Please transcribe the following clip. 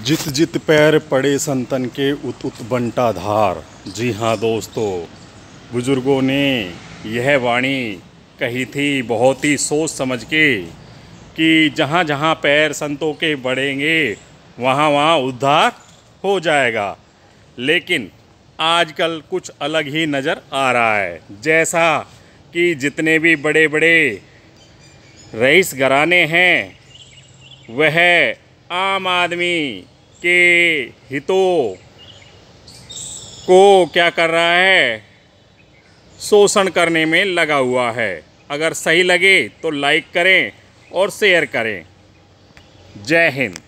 जित जित पैर पड़े संतन के उत उत बंटा धार जी हाँ दोस्तों बुजुर्गों ने यह वाणी कही थी बहुत ही सोच समझ के कि जहाँ जहाँ पैर संतों के बढ़ेंगे वहाँ वहाँ उद्धार हो जाएगा लेकिन आजकल कुछ अलग ही नज़र आ रहा है जैसा कि जितने भी बड़े बड़े रईस घराने हैं वह आम आदमी के हितों को क्या कर रहा है शोषण करने में लगा हुआ है अगर सही लगे तो लाइक करें और शेयर करें जय हिंद